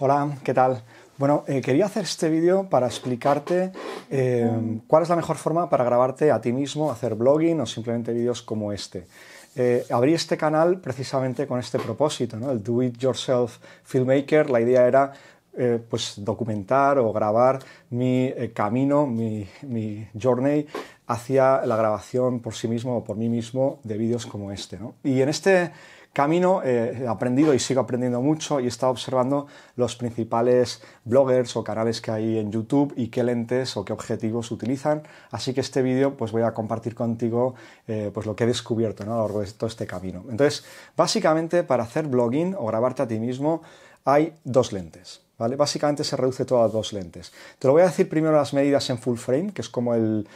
Hola, ¿qué tal? Bueno, eh, quería hacer este vídeo para explicarte eh, cuál es la mejor forma para grabarte a ti mismo, hacer blogging o simplemente vídeos como este. Eh, abrí este canal precisamente con este propósito, ¿no? el Do It Yourself Filmmaker. La idea era pues, documentar o grabar mi camino, mi, mi, journey hacia la grabación por sí mismo o por mí mismo de vídeos como este. Y en este camino eh, he aprendido y sigo aprendiendo mucho y he estado observando los principales bloggers o canales que hay en YouTube y qué lentes o qué objetivos utilizan. Así que este vídeo pues voy a compartir contigo eh, pues lo que he descubierto a lo largo de todo este camino. Entonces, básicamente para hacer blogging o grabarte a ti mismo hay dos lentes. Básicamente se reduce todo a dos lentes. Te lo voy a decir primero las medidas en full frame, que es como el,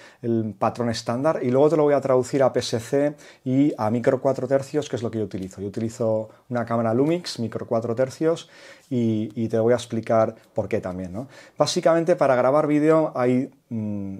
patrón estándar, y luego te lo voy a traducir a PSC y a micro 4 tercios, que es lo que yo utilizo. Yo utilizo una cámara Lumix, micro 4 tercios, y, te voy a explicar por qué también. Básicamente para grabar vídeo hay... Mm,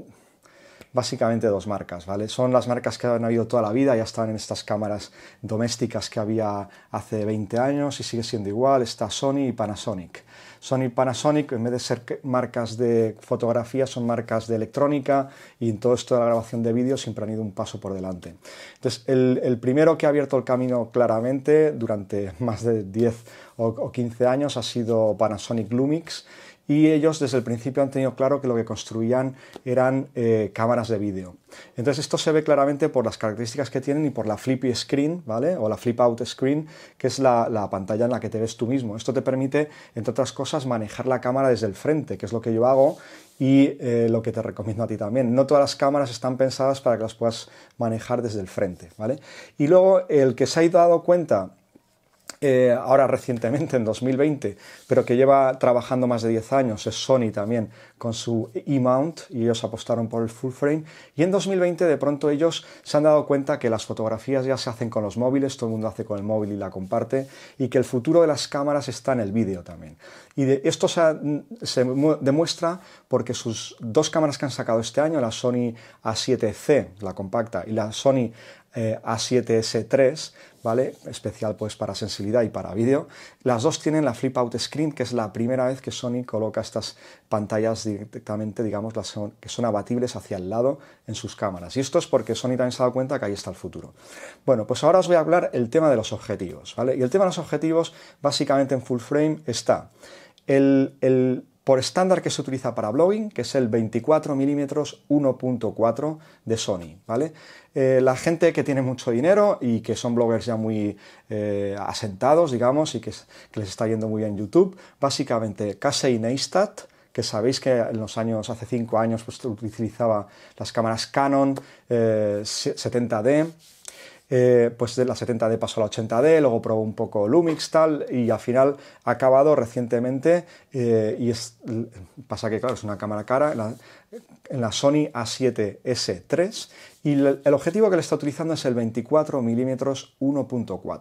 básicamente dos marcas, ¿vale? Son las marcas que han habido toda la vida, ya están en estas cámaras domésticas que había hace 20 años y sigue siendo igual, está Sony y Panasonic. Sony y Panasonic, en vez de ser marcas de fotografía, son marcas de electrónica y en todo esto de la grabación de vídeo siempre han ido un paso por delante. Entonces, el, primero que ha abierto el camino claramente durante más de 10 o, o 15 años ha sido Panasonic Lumix y ellos desde el principio han tenido claro que lo que construían eran eh, cámaras de vídeo. Entonces esto se ve claramente por las características que tienen y por la flippy screen, ¿vale? O la flip out screen, que es la, pantalla en la que te ves tú mismo. Esto te permite, entre otras cosas, manejar la cámara desde el frente, que es lo que yo hago y eh, lo que te recomiendo a ti también. No todas las cámaras están pensadas para que las puedas manejar desde el frente, ¿vale? Y luego el que se ha dado cuenta eh, ahora recientemente, en 2020, pero que lleva trabajando más de 10 años, es Sony también, con su E-mount, y ellos apostaron por el full frame. Y en 2020 de pronto ellos se han dado cuenta que las fotografías ya se hacen con los móviles, todo el mundo hace con el móvil y la comparte, y que el futuro de las cámaras está en el vídeo también. Y esto se, se demuestra porque sus dos cámaras que han sacado este año, la Sony A7C, la compacta, y la Sony eh, A7S3, ¿vale? Especial pues para sensibilidad y para vídeo. Las dos tienen la flip out screen, que es la primera vez que Sony coloca estas pantallas directamente, digamos, las que son abatibles hacia el lado en sus cámaras. Y esto es porque Sony también se ha dado cuenta que ahí está el futuro. Bueno, pues ahora os voy a hablar el tema de los objetivos, ¿vale? Y el tema de los objetivos, básicamente en full frame, está el, el por estándar que se utiliza para blogging, que es el 24 mm 1.4 de Sony, ¿vale? Eh, la gente que tiene mucho dinero y que son bloggers ya muy eh, asentados, digamos, y que, les está yendo muy bien YouTube, básicamente Casey Neistat, que sabéis que en los años, hace 5 años, pues utilizaba las cámaras Canon 70D, eh, eh, pues de la 70D pasó a la 80D, luego probó un poco Lumix tal y al final ha acabado recientemente eh, y pasa que claro, es una cámara cara en la, Sony A7S3 y el, objetivo que le está utilizando es el 24 mm 1.4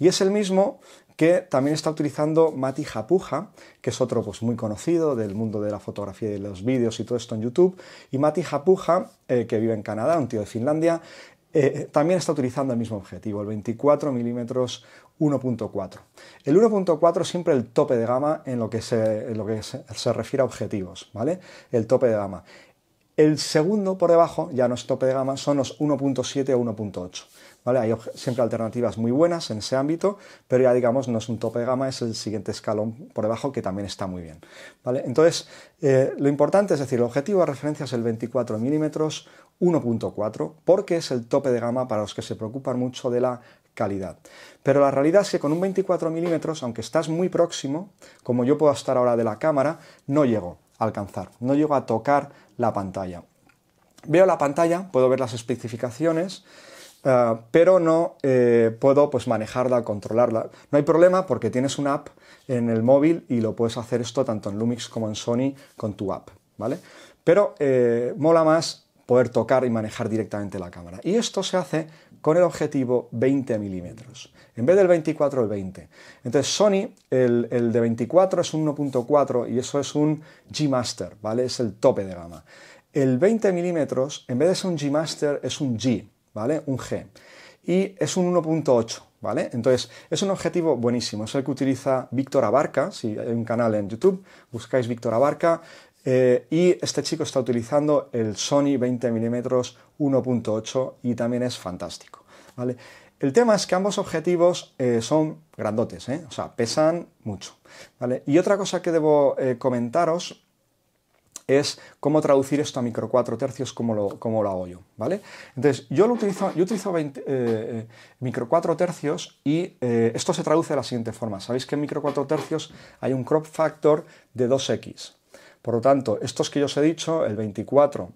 y es el mismo que también está utilizando Mati Japuja, que es otro pues, muy conocido del mundo de la fotografía y de los vídeos y todo esto en YouTube. Y Mati Japuja, eh, que vive en Canadá, un tío de Finlandia, eh, eh, también está utilizando el mismo objetivo, el 24 milímetros 1.4. El 1.4 es siempre el tope de gama en lo que se, lo que se, refiere a objetivos, ¿vale? El tope de gama. El segundo por debajo, ya no es tope de gama, son los 1.7 o 1.8. ¿Vale? Hay siempre alternativas muy buenas en ese ámbito, pero ya digamos no es un tope de gama, es el siguiente escalón por debajo que también está muy bien. ¿Vale? Entonces, eh, lo importante es decir, el objetivo de referencia es el 24 milímetros, 1.4 porque es el tope de gama para los que se preocupan mucho de la calidad. Pero la realidad es que con un 24 milímetros, aunque estás muy próximo, como yo puedo estar ahora de la cámara, no llego a alcanzar, no llego a tocar la pantalla. Veo la pantalla, puedo ver las especificaciones, eh, pero no eh, puedo pues manejarla, controlarla. No hay problema porque tienes una app en el móvil y lo puedes hacer esto tanto en Lumix como en Sony con tu app, ¿vale? Pero eh, mola más poder tocar y manejar directamente la cámara. Y esto se hace con el objetivo 20 milímetros, en vez del 24 el 20. Entonces Sony, el, de 24 es un 1.4 y eso es un G Master, ¿vale? Es el tope de gama. El 20 milímetros, en vez de ser un G Master, es un G, ¿vale? Un G. Y es un 1.8, ¿vale? Entonces, es un objetivo buenísimo, es el que utiliza Víctor Abarca, si hay un canal en YouTube, buscáis Víctor Abarca, eh, y este chico está utilizando el Sony 20mm 1.8 y también es fantástico. ¿vale? El tema es que ambos objetivos eh, son grandotes, ¿eh? o sea, pesan mucho. ¿vale? Y otra cosa que debo eh, comentaros es cómo traducir esto a micro 4 tercios como lo, hago yo, ¿vale? Entonces, yo lo utilizo, yo utilizo micro 4 tercios y esto se traduce de la siguiente forma. Sabéis que en micro 4 tercios hay un crop factor de 2x, por lo tanto, estos que yo os he dicho, el 24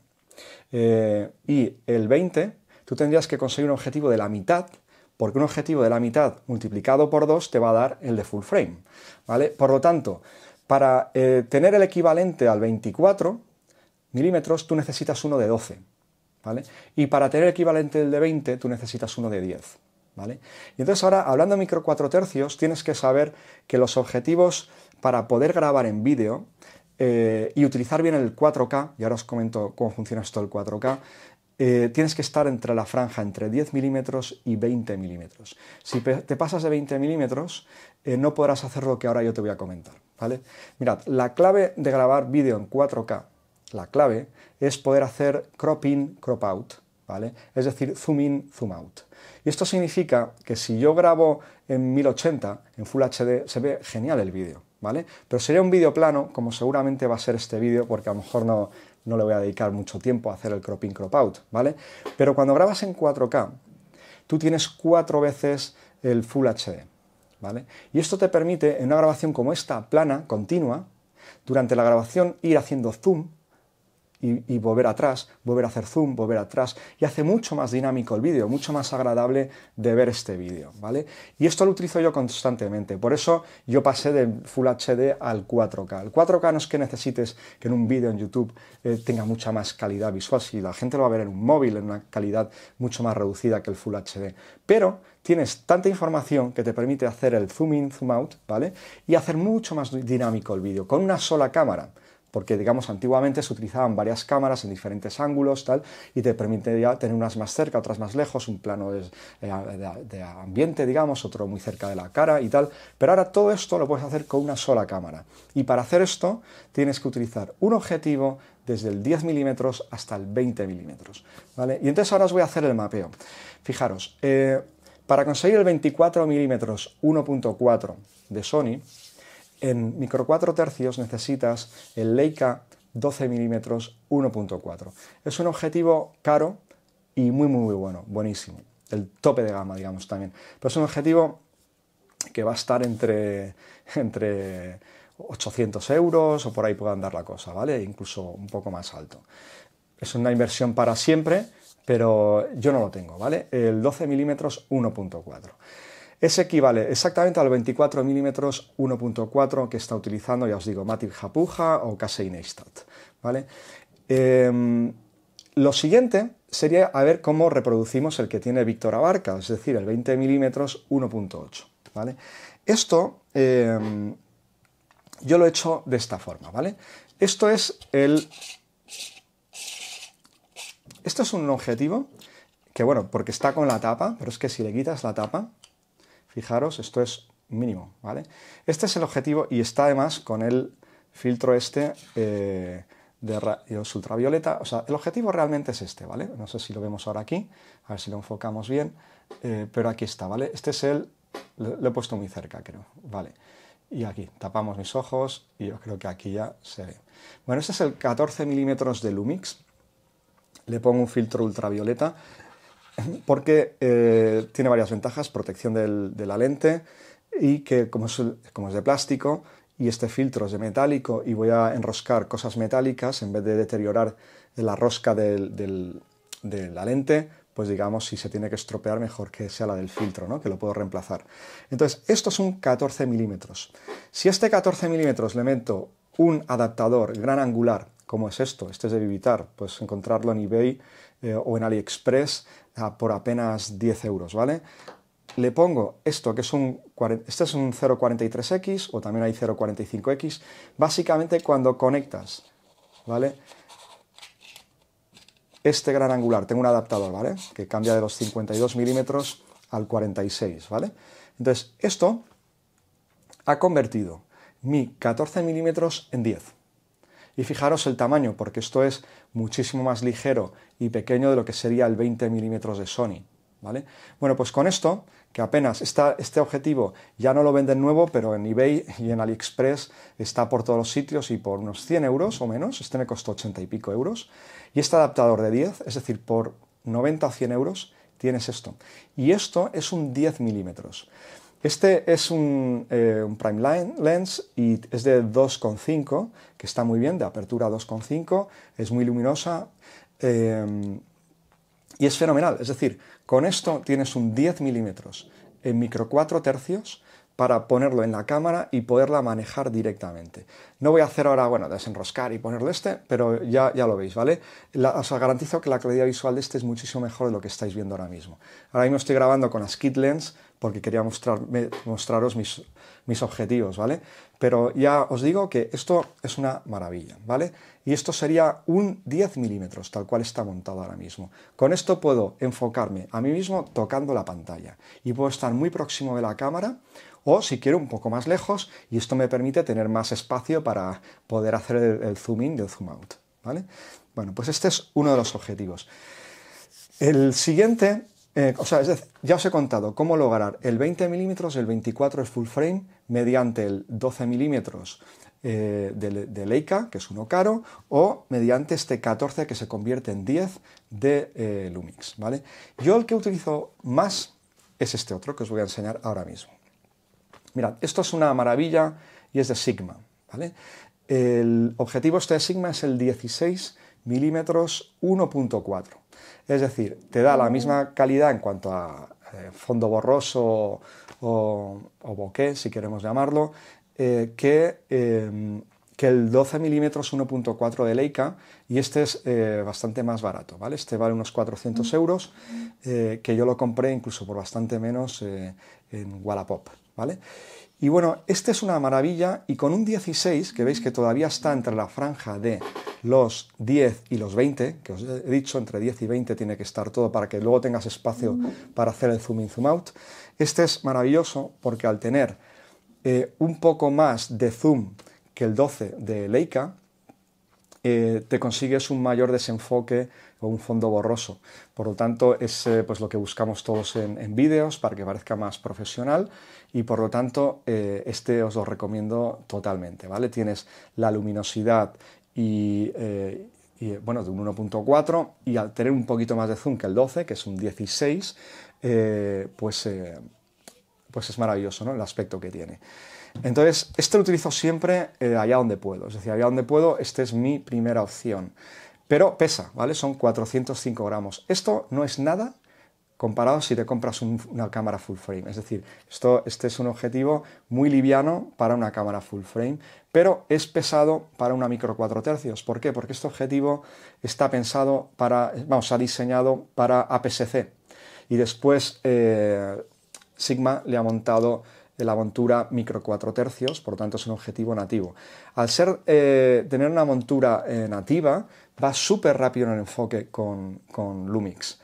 eh, y el 20, tú tendrías que conseguir un objetivo de la mitad, porque un objetivo de la mitad multiplicado por 2 te va a dar el de full frame. ¿vale? Por lo tanto, para eh, tener el equivalente al 24 milímetros, tú necesitas uno de 12. ¿vale? Y para tener el equivalente el de 20, tú necesitas uno de 10. ¿Vale? Y entonces ahora, hablando de micro 4 tercios, tienes que saber que los objetivos para poder grabar en vídeo eh, y utilizar bien el 4K, y ahora os comento cómo funciona esto del 4K, eh, tienes que estar entre la franja entre 10 milímetros y 20 milímetros. Si te pasas de 20 milímetros, eh, no podrás hacer lo que ahora yo te voy a comentar. ¿vale? Mirad, la clave de grabar vídeo en 4K, la clave es poder hacer crop in, crop out, ¿vale? es decir, zoom in, zoom out. Y esto significa que si yo grabo en 1080, en Full HD, se ve genial el vídeo. ¿vale? Pero sería un vídeo plano, como seguramente va a ser este vídeo, porque a lo mejor no, no le voy a dedicar mucho tiempo a hacer el crop in, crop out, ¿vale? Pero cuando grabas en 4K, tú tienes cuatro veces el Full HD, ¿vale? Y esto te permite, en una grabación como esta, plana, continua, durante la grabación ir haciendo zoom, y, volver atrás, volver a hacer zoom, volver atrás, y hace mucho más dinámico el vídeo, mucho más agradable de ver este vídeo, ¿vale? Y esto lo utilizo yo constantemente, por eso yo pasé del Full HD al 4K. El 4K no es que necesites que en un vídeo en YouTube eh, tenga mucha más calidad visual, si la gente lo va a ver en un móvil en una calidad mucho más reducida que el Full HD, pero tienes tanta información que te permite hacer el zoom in, zoom out, ¿vale? Y hacer mucho más dinámico el vídeo, con una sola cámara porque digamos antiguamente se utilizaban varias cámaras en diferentes ángulos tal, y te permitía tener unas más cerca, otras más lejos, un plano de, ambiente, digamos, otro muy cerca de la cara y tal, pero ahora todo esto lo puedes hacer con una sola cámara. Y para hacer esto tienes que utilizar un objetivo desde el 10 milímetros hasta el 20 milímetros. ¿vale? Y entonces ahora os voy a hacer el mapeo. Fijaros, eh, para conseguir el 24 milímetros 1.4 de Sony, en micro 4 tercios necesitas el Leica 12 mm 1.4. Es un objetivo caro y muy muy muy bueno, buenísimo. El tope de gama, digamos también. Pero es un objetivo que va a estar entre, entre 800 euros o por ahí puede andar la cosa, ¿vale? Incluso un poco más alto. Es una inversión para siempre, pero yo no lo tengo, ¿vale? El 12 mm 1.4. Es equivale exactamente al 24 mm 1.4 que está utilizando, ya os digo, Matil Japuja o Casey Neistat. ¿vale? Em, lo siguiente sería a ver cómo reproducimos el que tiene Víctor Abarca, es decir, el 20 mm 1.8. ¿vale? Esto em, yo lo he hecho de esta forma. ¿vale? Esto es el... Esto es un objetivo que, bueno, porque está con la tapa, pero es que si le quitas la tapa, Fijaros, esto es mínimo, ¿vale? Este es el objetivo y está además con el filtro este eh, de rayos ultravioleta. O sea, el objetivo realmente es este, ¿vale? No sé si lo vemos ahora aquí, a ver si lo enfocamos bien, eh, pero aquí está, ¿vale? Este es el... Lo, he puesto muy cerca, creo, ¿vale? Y aquí, tapamos mis ojos y yo creo que aquí ya se ve. Bueno, este es el 14 milímetros de Lumix. Le pongo un filtro ultravioleta porque eh, tiene varias ventajas, protección de la lente y que como es, de plástico y este filtro es de metálico y voy a enroscar cosas metálicas en vez de deteriorar la rosca de la lente, pues digamos, si se tiene que estropear, mejor que sea la del filtro, que lo puedo reemplazar. Entonces, esto es un 14 milímetros. Si a este 14 milímetros le meto un adaptador gran angular, como es esto, este es de Vivitar, pues encontrarlo en eBay eh, o en AliExpress por apenas 10 euros, ¿vale? Le pongo esto, que es un, este es un 043X o también hay 045X, básicamente cuando conectas, ¿vale? Este gran angular, tengo un adaptador, ¿vale? Que cambia de los 52 milímetros al 46, ¿vale? Entonces, esto ha convertido mi 14 milímetros en 10. Y fijaros el tamaño, porque esto es muchísimo más ligero y pequeño de lo que sería el 20 milímetros de Sony. ¿Vale? Bueno, pues con esto, que apenas está, este objetivo ya no lo venden nuevo, pero en eBay y en AliExpress está por todos los sitios y por unos 100 euros o menos, este me costó 80 y pico euros, y este adaptador de 10, es decir, por 90 o 100 euros tienes esto. Y esto es un 10 milímetros. Este es un, eh, prime lens y es de 2,5, que está muy bien, de apertura 2,5, es muy luminosa em, y es fenomenal. Es decir, con esto tienes un 10 milímetros en micro 4 tercios para ponerlo en la cámara y poderla manejar directamente. No voy a hacer ahora, bueno, desenroscar y ponerle este, pero ya, ya lo veis, ¿vale? os garantizo que la claridad visual de este es muchísimo mejor de lo que estáis viendo ahora mismo. Ahora mismo estoy grabando con las Skid Lens porque quería mostraros mis, objetivos, ¿vale? Pero ya os digo que esto es una maravilla, ¿vale? Y esto sería un 10 milímetros, tal cual está montado ahora mismo. Con esto puedo enfocarme a mí mismo tocando la pantalla y puedo estar muy próximo de la cámara o si quiero un poco más lejos y esto me permite tener más espacio para poder hacer el, el zoom in y el zoom out, ¿vale? Bueno, pues este es uno de los objetivos. El siguiente eh, o sea, ya os he contado cómo lograr el 20 milímetros, el 24 es full frame, mediante el 12 milímetros eh, de, Leica, que es uno caro, o mediante este 14 que se convierte en 10 de eh, Lumix. ¿vale? Yo el que utilizo más es este otro que os voy a enseñar ahora mismo. Mirad, esto es una maravilla y es de Sigma. El objetivo este de Sigma es el 16 milímetros 1.4. Es decir, te da la misma calidad en cuanto a eh, fondo borroso o, o, bokeh, si queremos llamarlo, eh, em, que, el 12 mm 1.4 de Leica y este es eh, bastante más barato, ¿vale? Este vale unos 400 euros, que yo lo compré incluso por bastante menos en Wallapop, ¿vale? Y bueno, este es una maravilla y con un 16, que veis que todavía está entre la franja de los 10 y los 20, que os he dicho, entre 10 y 20 tiene que estar todo para que luego tengas espacio para hacer el zoom in, zoom out. Este es maravilloso porque al tener eh, un poco más de zoom que el 12 de Leica, eh, te consigues un mayor desenfoque o un fondo borroso. Por lo tanto, es eh, pues lo que buscamos todos en, vídeos para que parezca más profesional y por lo tanto este os lo recomiendo totalmente. ¿vale? Tienes la luminosidad eh, y, bueno, de un 1.4 y al tener un poquito más de zoom que el 12, que es un 16, eh, pues, eh, pues es maravilloso el aspecto que tiene. Entonces, este lo utilizo siempre allá donde puedo, es decir, allá donde puedo, esta es mi primera opción. Pero pesa, ¿vale? Son 405 gramos. Esto no es nada comparado si te compras una cámara full frame. Es decir, esto, este es un objetivo muy liviano para una cámara full frame, pero es pesado para una micro 4 tercios. ¿Por qué? Porque este objetivo está pensado para, vamos, se ha diseñado para APS-C. Y después eh, Sigma le ha montado la montura micro 4 tercios, por lo tanto es un objetivo nativo. Al ser, eh, tener una montura eh, nativa, va súper rápido en el enfoque con, con Lumix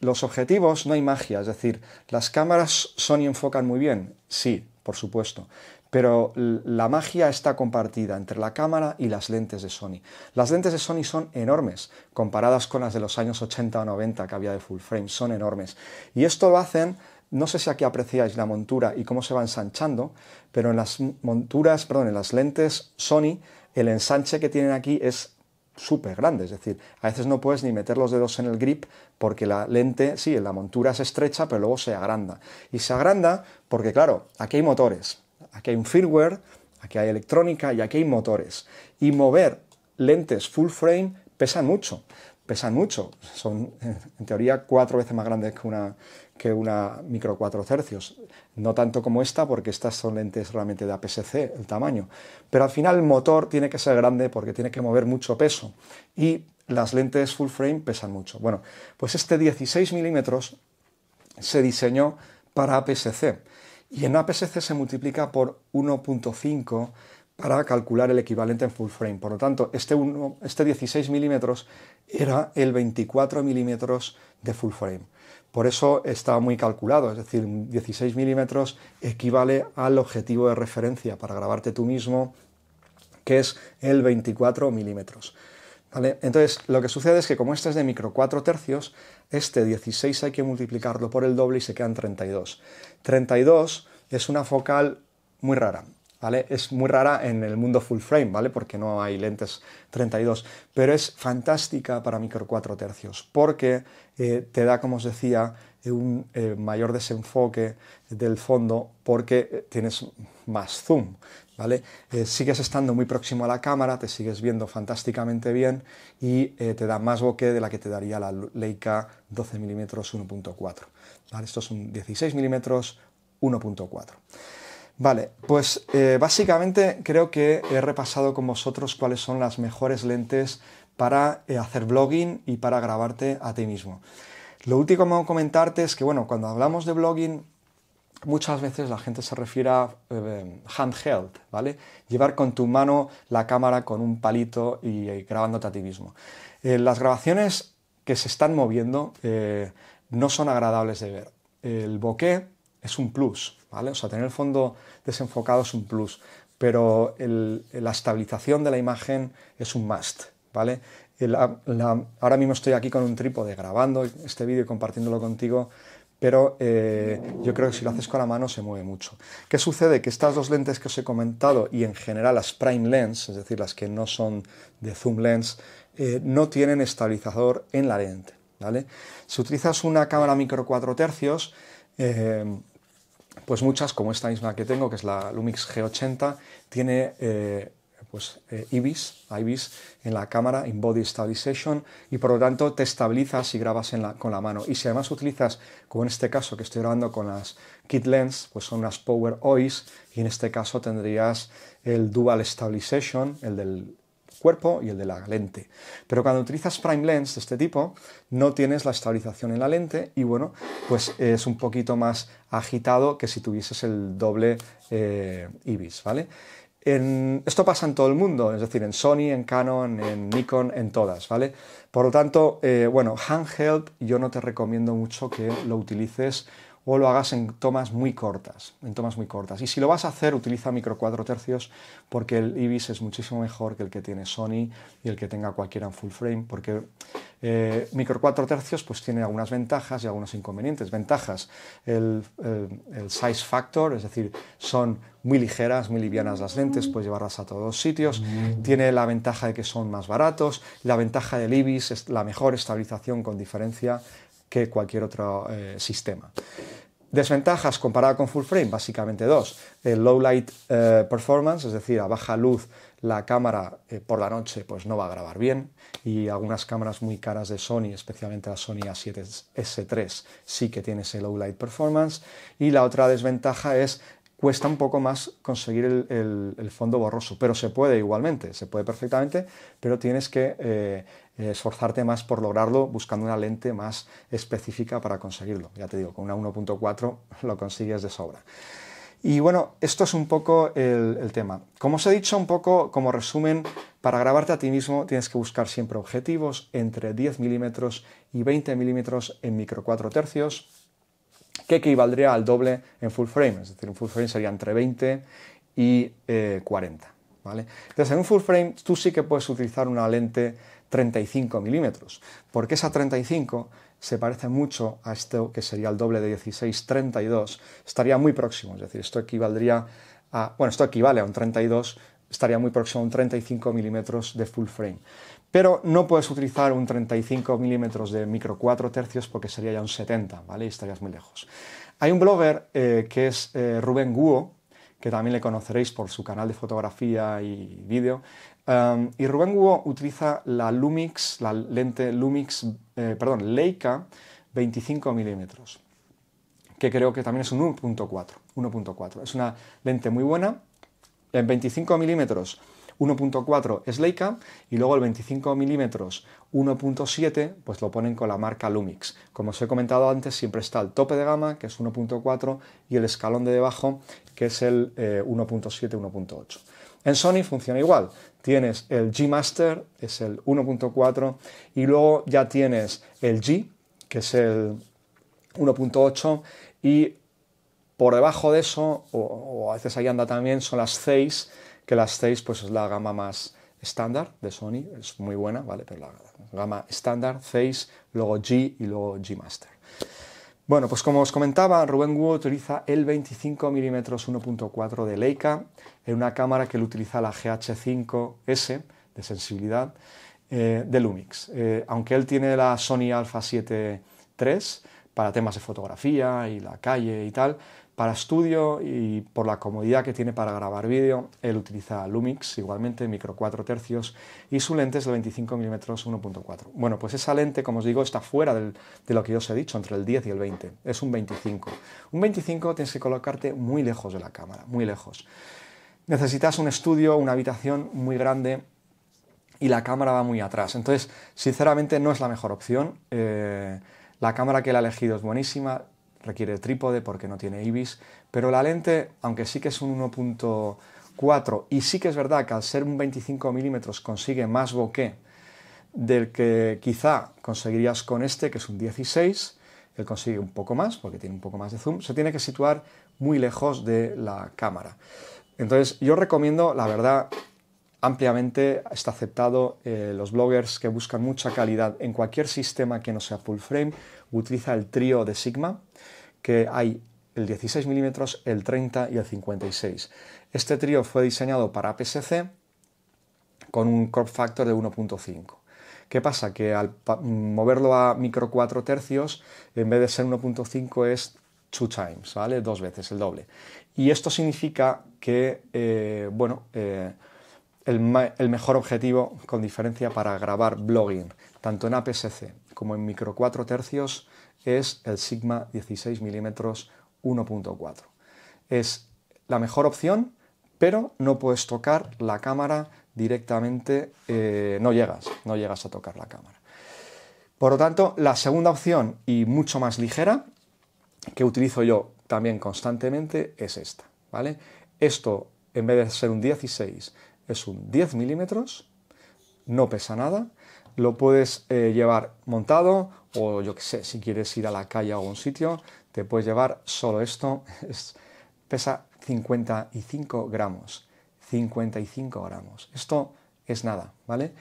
los objetivos no hay magia, es decir, las cámaras Sony enfocan muy bien, sí, por supuesto, pero la magia está compartida entre la cámara y las lentes de Sony. Las lentes de Sony son enormes, comparadas con las de los años 80 o 90 que había de full frame, son enormes. Y esto lo hacen, no sé si aquí apreciáis la montura y cómo se va ensanchando, pero en las monturas, perdón, en las lentes Sony, el ensanche que tienen aquí es súper grande, es decir, a veces no puedes ni meter los dedos en el grip porque la lente, sí, la montura es estrecha, pero luego se agranda. Y se agranda porque, claro, aquí hay motores, aquí hay un firmware, aquí hay electrónica y aquí hay motores. Y mover lentes full frame pesan mucho, pesan mucho, son en teoría cuatro veces más grandes que una, que una micro 4 tercios. No tanto como esta, porque estas son lentes realmente de APS-C, el tamaño. Pero al final el motor tiene que ser grande porque tiene que mover mucho peso. Y las lentes full frame pesan mucho. Bueno, pues este 16 milímetros se diseñó para APS-C. Y en APS-C se multiplica por 1.5 para calcular el equivalente en full frame. Por lo tanto, este, este 16 milímetros era el 24 milímetros de full frame. Por eso está muy calculado, es decir, 16 milímetros equivale al objetivo de referencia para grabarte tú mismo, que es el 24 milímetros. ¿Vale? Entonces, lo que sucede es que como este es de micro 4 tercios, este 16 hay que multiplicarlo por el doble y se quedan 32. 32 es una focal muy rara. Es muy rara en el mundo full frame, ¿vale? Porque no hay lentes 32, pero es fantástica para micro 4 tercios porque eh, te da, como os decía, eh, un eh, mayor desenfoque del fondo porque tienes más zoom, ¿vale? sigues estando muy próximo a la cámara, te sigues viendo fantásticamente bien y te da más bokeh de la que te daría la Leica 12 mm 1.4. Esto es un 16 mm 1.4. Vale, pues eh, básicamente creo que he repasado con vosotros cuáles son las mejores lentes para eh, hacer vlogging y para grabarte a ti mismo. Lo último que voy comentarte es que, bueno, cuando hablamos de blogging, muchas veces la gente se refiere a eh, handheld, ¿vale? Llevar con tu mano la cámara con un palito y, grabándote a ti mismo. las grabaciones que se están moviendo no son agradables de ver. El bokeh es un plus, ¿vale? O sea, tener el fondo desenfocado es un plus, pero la estabilización de la imagen es un must, ¿vale? ahora mismo estoy aquí con un trípode grabando este vídeo y compartiéndolo contigo, pero eh, yo creo que si lo haces con la mano se mueve mucho. ¿Qué sucede? Que estas dos lentes que os he comentado y en general las prime lens, es decir, las que no son de zoom lens, eh, no tienen estabilizador en la lente. ¿vale? Si utilizas una cámara micro 4 tercios, eh, pues muchas, como esta misma que tengo, que es la Lumix G80, tiene eh, pues, eh, IBIS, IBIS en la cámara, in body stabilization, y por lo tanto te estabilizas y grabas con la mano. Y si además utilizas, como en este caso que estoy grabando con las Kit Lens, pues son unas Power OIS, y en este caso tendrías el Dual Stabilization, el del cuerpo y el de la lente. Pero cuando utilizas prime lens de este tipo, no tienes la estabilización en la lente y bueno, pues es un poquito más agitado que si tuvieses el doble eh, IBIS, ¿vale? En, esto pasa en todo el mundo, es decir, en Sony, en Canon, en Nikon, en todas, ¿vale? Por lo tanto, eh, bueno, handheld yo no te recomiendo mucho que lo utilices o lo hagas en tomas muy cortas, en tomas muy cortas. Y si lo vas a hacer, utiliza micro 4 tercios porque el IBIS es muchísimo mejor que el que tiene Sony y el que tenga cualquiera en full frame, porque eh, micro 4 tercios pues tiene algunas ventajas y algunos inconvenientes. Ventajas, el, size factor, es decir, son muy ligeras, muy livianas las lentes, puedes llevarlas a todos sitios. Tiene la ventaja de que son más baratos, la ventaja del IBIS es la mejor estabilización con diferencia que cualquier otro eh, sistema. Desventajas comparada con full frame, básicamente dos. El low light eh, performance, es decir, a baja luz la cámara eh, por la noche pues no va a grabar bien y algunas cámaras muy caras de Sony, especialmente la Sony A7S3, sí que tiene ese low light performance. Y la otra desventaja es cuesta un poco más conseguir el, fondo borroso, pero se puede igualmente, se puede perfectamente, pero tienes que eh, eh, esforzarte más por lograrlo buscando una lente más específica para conseguirlo. Ya te digo, con una 1.4 lo consigues de sobra. Y bueno, esto es un poco el, tema. Como os he dicho, un poco como resumen, para grabarte a ti mismo tienes que buscar siempre objetivos entre 10 milímetros y 20 milímetros en micro 4 tercios, que equivaldría al doble en full frame, es decir, un full frame sería entre 20 y 40. Eh, ¿vale? Entonces, en un full frame tú sí que puedes utilizar una lente 35 milímetros, porque esa 35 se parece mucho a esto que sería el doble de 16, 32, estaría muy próximo, es decir, esto equivaldría a, bueno, esto equivale a un 32, estaría muy próximo a un 35 milímetros de full frame. Pero no puedes utilizar un 35 milímetros de micro 4 tercios porque sería ya un 70, ¿vale? Y estarías muy lejos. Hay un blogger eh, que es eh, Rubén Guo, que también le conoceréis por su canal de fotografía y vídeo, Em, y Rubén Hugo utiliza la Lumix, la lente Lumix, eh, perdón, Leica 25 milímetros, que creo que también es un 1.4, 1.4. Es una lente muy buena, en 25 milímetros 1.4 es Leica y luego el 25 milímetros 1.7 pues lo ponen con la marca Lumix. Como os he comentado antes siempre está el tope de gama que es 1.4 y el escalón de debajo que es el 1.7 eh, 1.8. En Sony funciona igual. Tienes el G Master, es el 1.4, y luego ya tienes el G, que es el 1.8, y por debajo de eso, o, a veces ahí anda también, son las 6, que las 6 pues es la gama más estándar de Sony, es muy buena, ¿vale? Pero la gama estándar, 6, luego G y luego G Master. Bueno, pues como os comentaba, Rubén Wu utiliza el 25 mm 1.4 de Leica en una cámara que él utiliza la GH5S de sensibilidad eh, de Lumix. Eh, aunque él tiene la Sony Alpha 7 III, para temas de fotografía y la calle y tal. Para estudio y por la comodidad que tiene para grabar vídeo, él utiliza Lumix, igualmente micro 4 tercios, y su lente es de 25 mm 1.4. Bueno, pues esa lente, como os digo, está fuera de lo que yo os he dicho, entre el 10 y el 20. Es un 25. Un 25 tienes que colocarte muy lejos de la cámara, muy lejos. Necesitas un estudio, una habitación muy grande, y la cámara va muy atrás. Entonces, sinceramente, no es la mejor opción. Eh, la cámara que él ha elegido es buenísima, requiere trípode porque no tiene IBIS, pero la lente, aunque sí que es un 1.4 y sí que es verdad que al ser un 25 milímetros consigue más bokeh del que quizá conseguirías con este, que es un 16, él consigue un poco más porque tiene un poco más de zoom, se tiene que situar muy lejos de la cámara. Entonces yo recomiendo, la verdad, ampliamente está aceptado eh, los bloggers que buscan mucha calidad en cualquier sistema que no sea full frame utiliza el trío de Sigma que hay el 16 milímetros el 30 y el 56 este trío fue diseñado para psc con un crop factor de 1.5 ¿Qué pasa? Que al moverlo a micro 4 tercios, en vez de ser 1.5 es 2 times, ¿vale? Dos veces, el doble. Y esto significa que, eh, bueno, eh, el, mejor objetivo con diferencia para grabar blogging, tanto en APS-C como en micro 4 tercios, es el Sigma 16 mm 1.4. Es la mejor opción, pero no puedes tocar la cámara directamente, eh, no llegas, no llegas a tocar la cámara. Por lo tanto, la segunda opción y mucho más ligera, que utilizo yo también constantemente, es esta, ¿vale? Esto, en vez de ser un 16, es un 10 milímetros, no pesa nada, lo puedes eh, llevar montado o yo qué sé, si quieres ir a la calle o a un sitio, te puedes llevar solo esto, pesa 55 gramos, 55 gramos, esto es nada, ¿vale?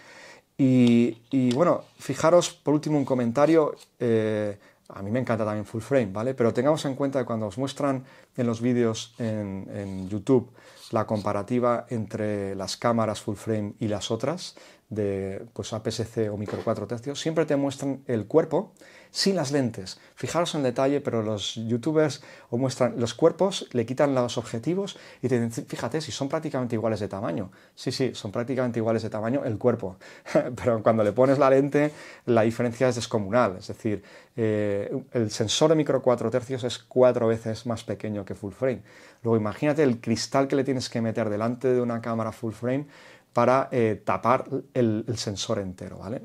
Y, bueno, fijaros por último un comentario, eh, a mí me encanta también full frame, ¿vale? Pero tengamos en cuenta que cuando os muestran en los vídeos en, YouTube la comparativa entre las cámaras full frame y las otras de pues APS-C o micro 4 tercios, siempre te muestran el cuerpo sin las lentes. Fijaros en detalle, pero los youtubers o muestran los cuerpos, le quitan los objetivos y te dicen, fíjate, si son prácticamente iguales de tamaño. Sí, sí, son prácticamente iguales de tamaño el cuerpo, pero cuando le pones la lente la diferencia es descomunal. Es decir, eh, el sensor de micro 4 tercios es cuatro veces más pequeño que full frame. Luego imagínate el cristal que le tienes que meter delante de una cámara full frame para eh, tapar el, sensor entero, ¿vale?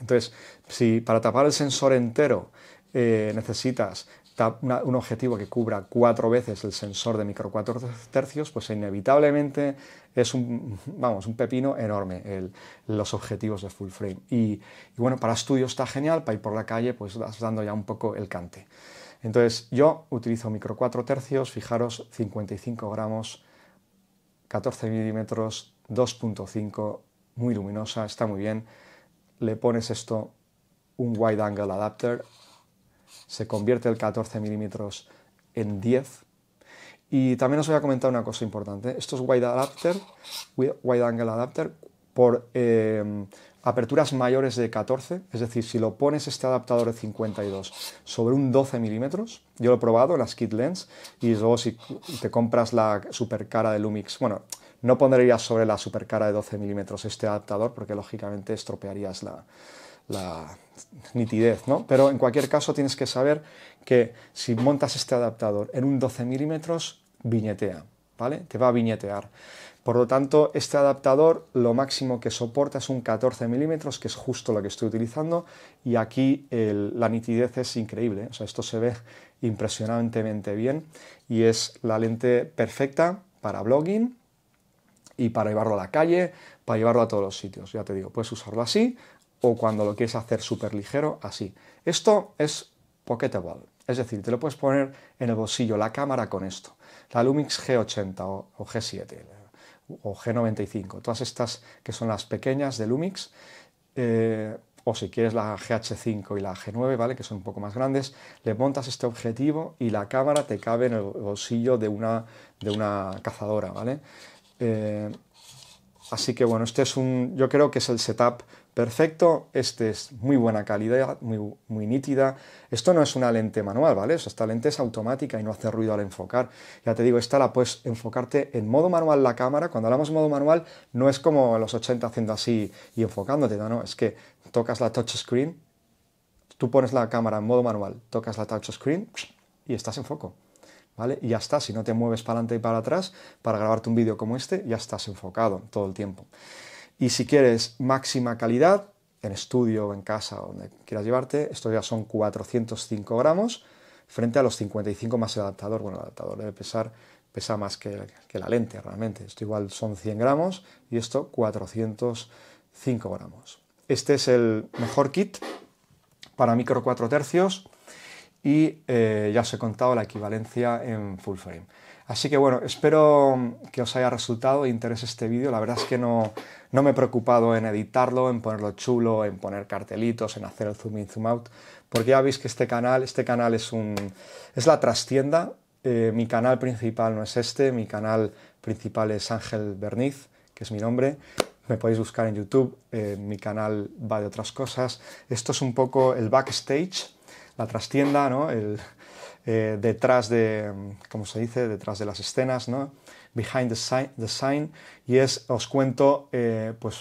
Entonces, si para tapar el sensor entero eh, necesitas un objetivo que cubra cuatro veces el sensor de micro cuatro tercios, pues inevitablemente es un, vamos, un pepino enorme los objetivos de full frame. Y, bueno, para estudio está genial, para ir por la calle pues vas dando ya un poco el cante. Entonces yo utilizo micro 4 tercios, fijaros 55 gramos, 14 milímetros, 2.5, muy luminosa, está muy bien. Le pones esto, un wide angle adapter, se convierte el 14 milímetros en 10. Y también os voy a comentar una cosa importante. Esto es wide adapter, wide angle adapter, por eh, aperturas mayores de 14, es decir, si lo pones este adaptador de 52 sobre un 12 milímetros, yo lo he probado en las kit lens, y luego si te compras la super cara de Lumix, bueno, no pondrías sobre la super cara de 12 milímetros este adaptador porque lógicamente estropearías la, nitidez, ¿no? Pero en cualquier caso tienes que saber que si montas este adaptador en un 12 milímetros, viñetea, ¿vale? Te va a viñetear. Por lo tanto, este adaptador lo máximo que soporta es un 14 milímetros, que es justo lo que estoy utilizando, y aquí la nitidez es increíble, ¿eh? o sea, esto se ve impresionantemente bien y es la lente perfecta para blogging y para llevarlo a la calle, para llevarlo a todos los sitios. Ya te digo, puedes usarlo así o cuando lo quieres hacer súper ligero, así. Esto es pocketable, es decir, te lo puedes poner en el bolsillo, la cámara con esto. La Lumix G80 o, o G7, o G95, todas estas que son las pequeñas de Lumix, eh, o si quieres la GH5 y la G9, ¿vale? que son un poco más grandes, le montas este objetivo y la cámara te cabe en el bolsillo de una, cazadora. ¿vale? Eh, así que bueno, este es un, yo creo que es el setup perfecto, este es muy buena calidad, muy, muy nítida. Esto no es una lente manual, ¿vale? esta lente es automática y no hace ruido al enfocar. Ya te digo, esta la puedes enfocarte en modo manual la cámara. Cuando hablamos modo manual, no es como a los 80 haciendo así y enfocándote, no, es que tocas la touch screen, tú pones la cámara en modo manual, tocas la touch screen y estás en foco. ¿Vale? Y ya está, si no te mueves para adelante y para atrás para grabarte un vídeo como este, ya estás enfocado todo el tiempo. Y si quieres máxima calidad, en estudio, o en casa, o donde quieras llevarte, esto ya son 405 gramos frente a los 55 más el adaptador. Bueno, el adaptador debe pesar, pesa más que, la lente realmente. Esto igual son 100 gramos y esto 405 gramos. Este es el mejor kit para micro 4 tercios y eh, ya os he contado la equivalencia en full frame. Así que bueno, espero que os haya resultado e interés este vídeo. La verdad es que no, no me he preocupado en editarlo, en ponerlo chulo, en poner cartelitos, en hacer el zoom in, zoom out, porque ya veis que este canal, este canal es, un, es la trastienda. Eh, mi canal principal no es este, mi canal principal es Ángel Berniz, que es mi nombre. Me podéis buscar en YouTube, eh, mi canal va de otras cosas. Esto es un poco el backstage, la trastienda, ¿no? El, eh, detrás de, se dice?, detrás de las escenas, Behind the, Sign, y es, os cuento, eh, pues,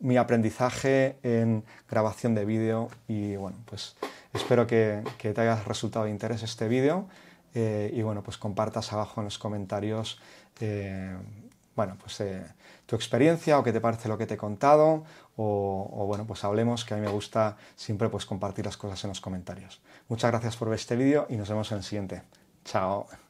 mi aprendizaje en grabación de vídeo y, bueno, pues, espero que, te haya resultado de interés este vídeo eh, y, bueno, pues, compartas abajo en los comentarios, bueno, pues, tu experiencia o qué te parece lo que te he contado o, bueno, pues hablemos, que a mí me gusta siempre pues compartir las cosas en los comentarios. Muchas gracias por ver este vídeo y nos vemos en el siguiente. Chao.